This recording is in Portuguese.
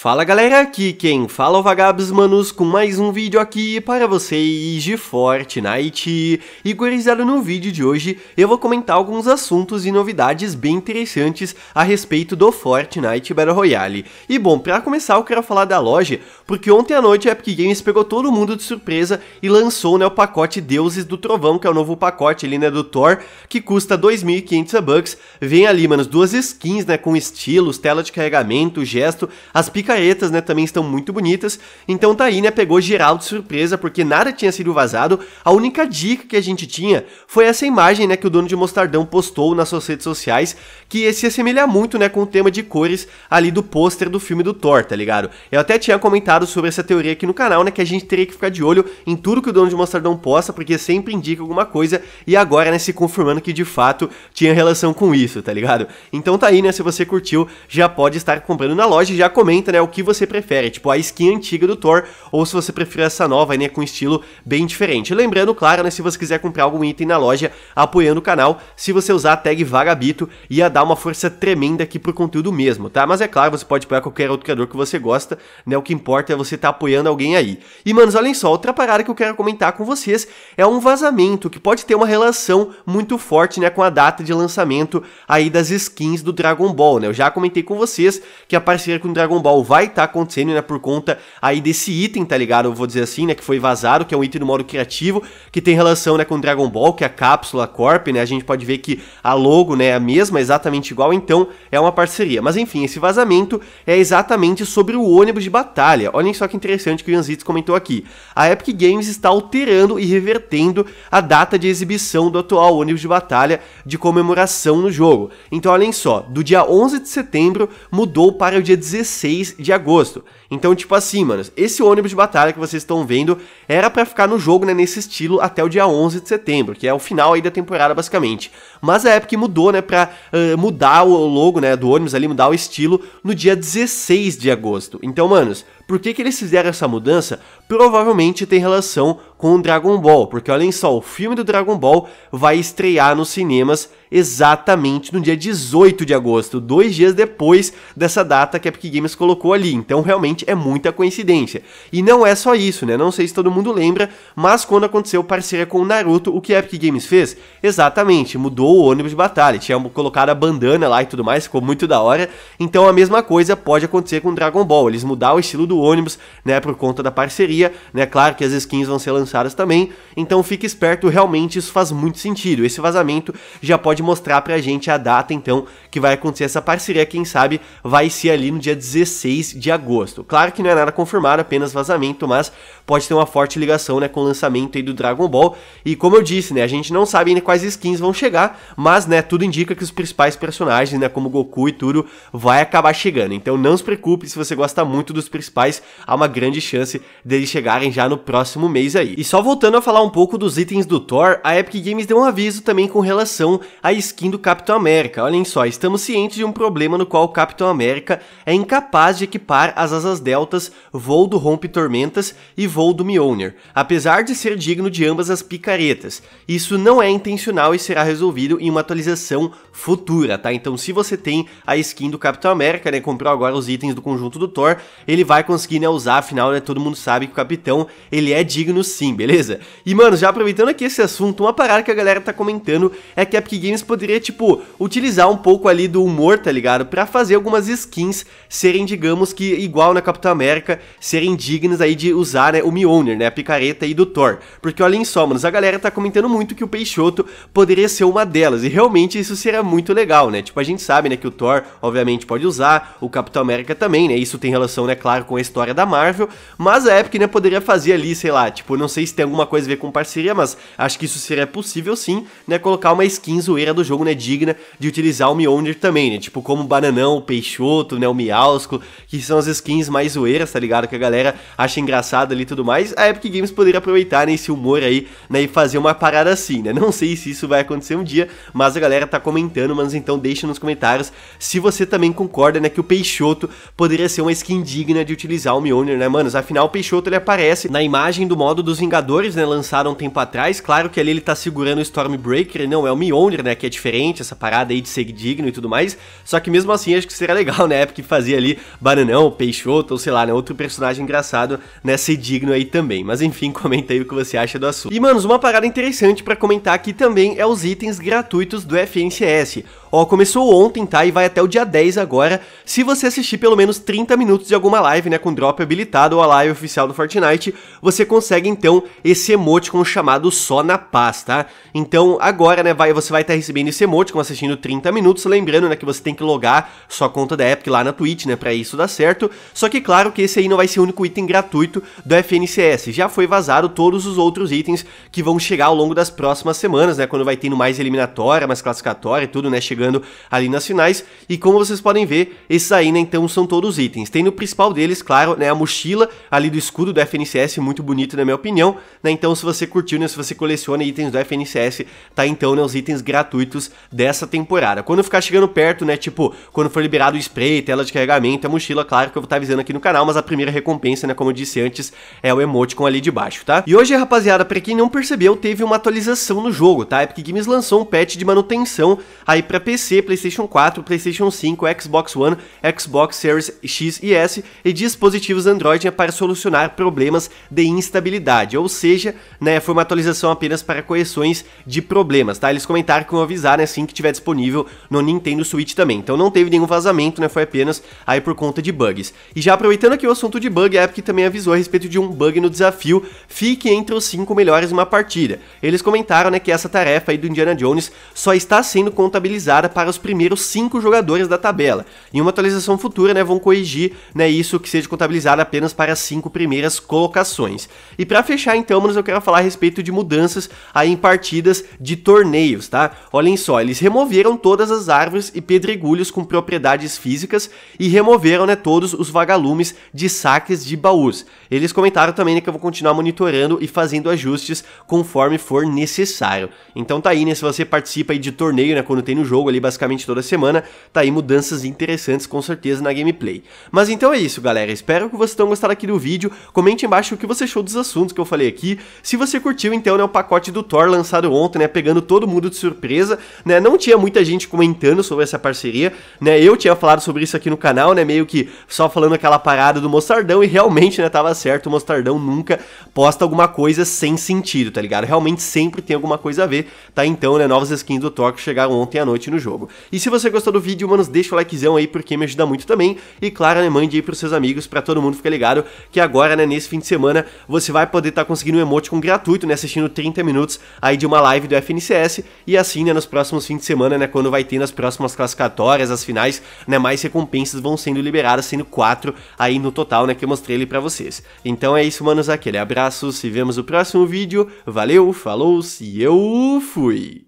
Fala galera, aqui quem fala é o Vagabos Manos com mais um vídeo aqui para vocês de Fortnite. E gurizada, no vídeo de hoje eu vou comentar alguns assuntos e novidades bem interessantes a respeito do Fortnite Battle Royale. E bom, para começar eu quero falar da loja, porque ontem à noite a Epic Games pegou todo mundo de surpresa e lançou né, o pacote Deuses do Trovão, que é o novo pacote ali né, do Thor, que custa 2.500 bucks. Vem ali, mano, duas skins né, com estilos, tela de carregamento, gesto, as pic picaretas, né, também estão muito bonitas. Então tá aí, né, pegou geral de surpresa, porque nada tinha sido vazado. A única dica que a gente tinha foi essa imagem, né, que o dono de Mostardão postou nas suas redes sociais, que se assemelha muito, né, com o tema de cores ali do pôster do filme do Thor, tá ligado? Eu até tinha comentado sobre essa teoria aqui no canal, né, que a gente teria que ficar de olho em tudo que o dono de Mostardão posta, porque sempre indica alguma coisa, e agora, né, se confirmando que de fato tinha relação com isso, tá ligado? Então tá aí, né, se você curtiu, já pode estar comprando na loja, já comenta, né, é o que você prefere, tipo a skin antiga do Thor, ou se você preferir essa nova, né, com estilo bem diferente. Lembrando, claro, né, se você quiser comprar algum item na loja apoiando o canal, se você usar a tag Vagabito, ia dar uma força tremenda aqui pro conteúdo mesmo, tá? Mas é claro, você pode apoiar qualquer outro criador que você gosta, né, o que importa é você estar tá apoiando alguém aí. E, manos, olhem só, outra parada que eu quero comentar com vocês é um vazamento que pode ter uma relação muito forte, né, com a data de lançamento aí das skins do Dragon Ball, né? Eu já comentei com vocês que a parceria com o Dragon Ball vai estar tá acontecendo, né? Por conta aí desse item, tá ligado? Eu vou dizer assim, né? Que foi vazado, que é um item do modo criativo, que tem relação, né, com Dragon Ball, que é a cápsula Corp, né? A gente pode ver que a logo, né, é a mesma, exatamente igual, então é uma parceria. Mas enfim, esse vazamento é exatamente sobre o ônibus de batalha. Olhem só que interessante que o Yanzitz comentou aqui. A Epic Games está alterando e revertendo a data de exibição do atual ônibus de batalha de comemoração no jogo. Então olhem só, do dia 11 de setembro mudou para o dia 16 de agosto. Então, tipo assim, mano, esse ônibus de batalha que vocês estão vendo era para ficar no jogo, né, nesse estilo até o dia 11 de setembro, que é o final aí da temporada, basicamente. Mas a Epic mudou, né, pra uh, mudar o logo, né, do ônibus ali, mudar o estilo no dia 16 de agosto. Então, manos, por que, que eles fizeram essa mudança? Provavelmente tem relação com o Dragon Ball, porque olhem só, o filme do Dragon Ball vai estrear nos cinemas exatamente no dia 18 de agosto, dois dias depois dessa data que a Epic Games colocou ali. Então realmente é muita coincidência. E não é só isso, né? Não sei se todo mundo lembra, mas quando aconteceu parceria com o Naruto, o que a Epic Games fez? Exatamente, mudou o ônibus de batalha, tinha colocado a bandana lá e tudo mais, ficou muito da hora. Então a mesma coisa pode acontecer com Dragon Ball, eles mudaram o estilo do ônibus, né, por conta da parceria, né? Claro que as skins vão ser lançadas também. Então fique esperto, realmente isso faz muito sentido. Esse vazamento já pode pode mostrar pra gente a data, então, que vai acontecer essa parceria, quem sabe vai ser ali no dia 16 de agosto. Claro que não é nada confirmado, apenas vazamento, mas pode ter uma forte ligação, né, com o lançamento aí do Dragon Ball. E como eu disse, né, a gente não sabe ainda quais skins vão chegar, mas, né, tudo indica que os principais personagens, né, como Goku e Turo, vai acabar chegando. Então não se preocupe, se você gosta muito dos principais, há uma grande chance deles chegarem já no próximo mês aí. E só voltando a falar um pouco dos itens do Thor, a Epic Games deu um aviso também com relação a a skin do Capitão América. Olhem só, estamos cientes de um problema no qual o Capitão América é incapaz de equipar as asas deltas Voo do Rompe Tormentas e Voo do Mjolnir, apesar de ser digno de ambas as picaretas. Isso não é intencional e será resolvido em uma atualização futura, tá? Então se você tem a skin do Capitão América, né, comprou agora os itens do conjunto do Thor, ele vai conseguir né, usar, afinal, né, todo mundo sabe que o Capitão, ele é digno sim, beleza? E mano, já aproveitando aqui esse assunto, uma parada que a galera tá comentando é que a Epic Games Games poderia, tipo, utilizar um pouco ali do humor, tá ligado? Pra fazer algumas skins serem, digamos que, igual na Capitão América, serem dignas aí de usar, né, o Mjolnir, né, a picareta aí do Thor. Porque olhem só, mano a galera tá comentando muito que o Peixoto poderia ser uma delas, e realmente isso seria muito legal, né? Tipo, a gente sabe, né, que o Thor, obviamente, pode usar, o Capitão América também, né, isso tem relação, né, claro, com a história da Marvel, mas a Epic, né, poderia fazer ali, sei lá, tipo, não sei se tem alguma coisa a ver com parceria, mas acho que isso seria possível sim, né, colocar uma skin zoeira do jogo, né, digna de utilizar o Mjolnir também, né? Tipo, como o Bananão, o Peixoto, né, o Miausco, que são as skins mais zoeiras, tá ligado? Que a galera acha engraçado ali e tudo mais. A Epic Games poderia aproveitar né, esse humor aí, né, e fazer uma parada assim, né? Não sei se isso vai acontecer um dia, mas a galera tá comentando, mas então deixa nos comentários se você também concorda, né, que o Peixoto poderia ser uma skin digna de utilizar o Mjolnir, né, manos? Afinal, o Peixoto ele aparece na imagem do modo dos Vingadores, né, lançado um tempo atrás. Claro que ali ele tá segurando o Stormbreaker, né? não é o Mjolnir, né? que é diferente, essa parada aí de ser digno e tudo mais. Só que mesmo assim, acho que seria legal, né? Porque fazia ali Bananão, Peixoto, ou sei lá, né? Outro personagem engraçado, né? Ser digno aí também. Mas enfim, comenta aí o que você acha do assunto. E, manos, uma parada interessante para comentar aqui também é os itens gratuitos do FNCS. Ó, começou ontem, tá? E vai até o dia 10 agora, se você assistir pelo menos 30 minutos de alguma live, né, com drop habilitado ou a live oficial do Fortnite, você consegue então esse emoticon chamado Só na Paz, tá? Então, agora, né, vai, você vai estar tá recebendo esse emoticon assistindo 30 minutos, lembrando, né, que você tem que logar sua conta da Epic lá na Twitch, né, para isso dar certo. Só que claro que esse aí não vai ser o único item gratuito do FNCS. Já foi vazado todos os outros itens que vão chegar ao longo das próximas semanas, né, quando vai tendo mais eliminatória, mais classificatória e tudo, né, chegando chegando ali nas finais. E como vocês podem ver, esses aí, né, então, são todos itens. Tem no principal deles, claro, né, a mochila ali do escudo do FNCS, muito bonito na minha opinião, né, então se você curtiu, né, se você coleciona itens do FNCS, tá então, né, os itens gratuitos dessa temporada. Quando ficar chegando perto, né, tipo, quando for liberado o spray, tela de carregamento, a mochila, claro que eu vou estar tá avisando aqui no canal, mas a primeira recompensa, né, como eu disse antes, é o com ali de baixo, tá? E hoje, rapaziada, pra quem não percebeu, teve uma atualização no jogo, tá? Epic Games lançou um patch de manutenção aí pra PC, PlayStation 4, PlayStation 5, Xbox One, Xbox Series X e S e dispositivos Android para solucionar problemas de instabilidade, ou seja, né, foi uma atualização apenas para correções de problemas, tá? Eles comentaram que vão avisar, né, assim que tiver disponível no Nintendo Switch também. Então não teve nenhum vazamento, né, foi apenas aí por conta de bugs. E já aproveitando aqui o assunto de bug, a Epic também avisou a respeito de um bug no desafio Fique entre os 5 melhores uma partida. Eles comentaram, né, que essa tarefa aí do Indiana Jones só está sendo contabilizada mudada para os primeiros cinco jogadores da tabela. Em uma atualização futura, né, vão corrigir né, isso que seja contabilizado apenas para as cinco primeiras colocações. E para fechar, então, eu quero falar a respeito de mudanças aí em partidas de torneios, tá? Olhem só, eles removeram todas as árvores e pedregulhos com propriedades físicas e removeram né, todos os vagalumes de saques de baús. Eles comentaram também né, que eu vou continuar monitorando e fazendo ajustes conforme for necessário. Então tá aí, né? Se você participa aí de torneio, né? Quando tem no jogo, jogo ali basicamente toda semana, tá aí mudanças interessantes com certeza na gameplay. Mas então é isso, galera. Espero que vocês tenham gostado aqui do vídeo. Comente embaixo o que você achou dos assuntos que eu falei aqui. Se você curtiu, então, né, o pacote do Thor lançado ontem, né, pegando todo mundo de surpresa, né? Não tinha muita gente comentando sobre essa parceria, né? Eu tinha falado sobre isso aqui no canal, né, meio que só falando aquela parada do Mostardão e realmente, né, tava certo, o Mostardão nunca posta alguma coisa sem sentido, tá ligado? Realmente sempre tem alguma coisa a ver, tá? Então, né, novas skins do Thor que chegaram ontem à noite no do jogo. E se você gostou do vídeo, manos, deixa o likezão aí porque me ajuda muito também. E claro, né, mande aí pros seus amigos para todo mundo ficar ligado que agora, né, nesse fim de semana, você vai poder estar tá conseguindo um emote com gratuito, né, assistindo 30 minutos aí de uma live do FNCS e assim, né, nos próximos fins de semana, né, quando vai ter nas próximas classificatórias, as finais, né, mais recompensas vão sendo liberadas, sendo quatro aí no total, né, que eu mostrei ali para vocês. Então é isso, manos, aquele abraço, se vemos no próximo vídeo. Valeu, falou, se eu fui.